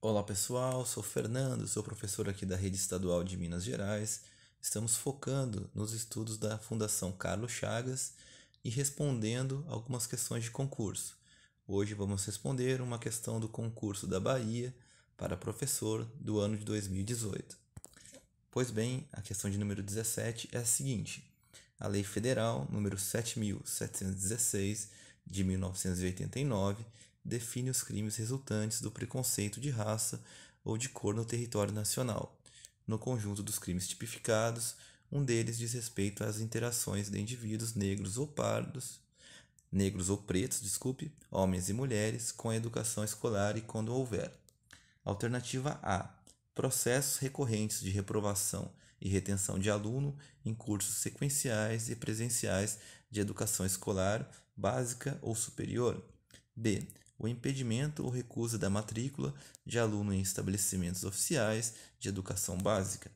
Olá pessoal, sou Fernando, sou professor aqui da Rede Estadual de Minas Gerais. Estamos focando nos estudos da Fundação Carlos Chagas e respondendo algumas questões de concurso. Hoje vamos responder uma questão do concurso da Bahia para professor do ano de 2018. Pois bem, a questão de número 17 é a seguinte: a Lei Federal número 7716 de 1989 define os crimes resultantes do preconceito de raça ou de cor no território nacional. No conjunto dos crimes tipificados, um deles diz respeito às interações de indivíduos negros ou pardos, negros ou pretos, desculpe, homens e mulheres com a educação escolar e quando houver. Alternativa A: processos recorrentes de reprovação e retenção de aluno em cursos sequenciais e presenciais de educação escolar básica ou superior. B o impedimento ou recusa da matrícula de aluno em estabelecimentos oficiais de educação básica.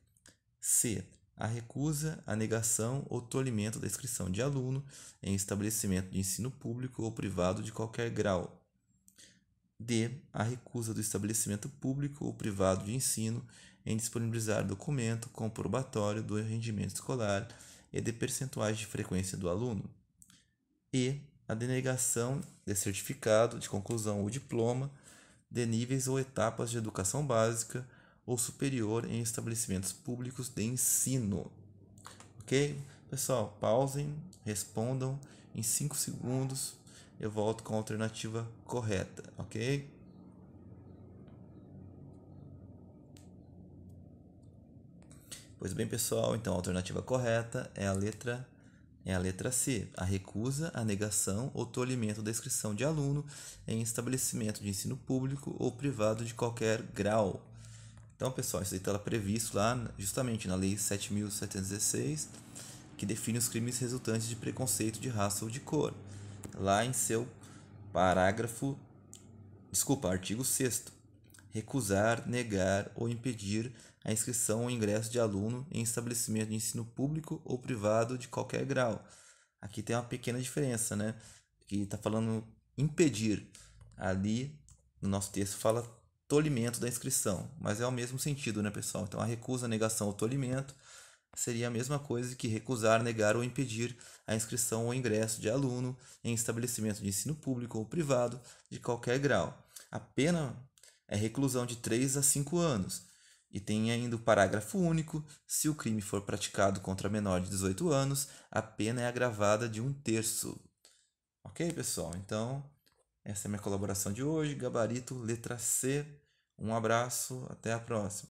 C. A recusa, a negação ou tolimento da inscrição de aluno em estabelecimento de ensino público ou privado de qualquer grau. D. A recusa do estabelecimento público ou privado de ensino em disponibilizar documento comprobatório do rendimento escolar e de percentuais de frequência do aluno. E a denegação de certificado de conclusão ou diploma de níveis ou etapas de educação básica ou superior em estabelecimentos públicos de ensino. Ok? Pessoal, pausem, respondam em 5 segundos. Eu volto com a alternativa correta, ok? Pois bem, pessoal, então a alternativa correta é a letra é a letra C, a recusa, a negação ou tolimento da inscrição de aluno em estabelecimento de ensino público ou privado de qualquer grau. Então, pessoal, isso aí está previsto lá justamente na Lei 7.716, que define os crimes resultantes de preconceito de raça ou de cor, lá em seu parágrafo, desculpa, artigo 6 recusar, negar ou impedir a inscrição ou ingresso de aluno em estabelecimento de ensino público ou privado de qualquer grau. Aqui tem uma pequena diferença, né? Que está falando impedir. Ali, no nosso texto, fala tolimento da inscrição, mas é o mesmo sentido, né, pessoal? Então, a recusa, a negação ou tolimento seria a mesma coisa que recusar, negar ou impedir a inscrição ou ingresso de aluno em estabelecimento de ensino público ou privado de qualquer grau. A pena é reclusão de 3 a 5 anos. E tem ainda o parágrafo único: se o crime for praticado contra menor de 18 anos, a pena é agravada de um terço. Ok, pessoal? Então, essa é a minha colaboração de hoje. Gabarito, letra C. Um abraço, até a próxima.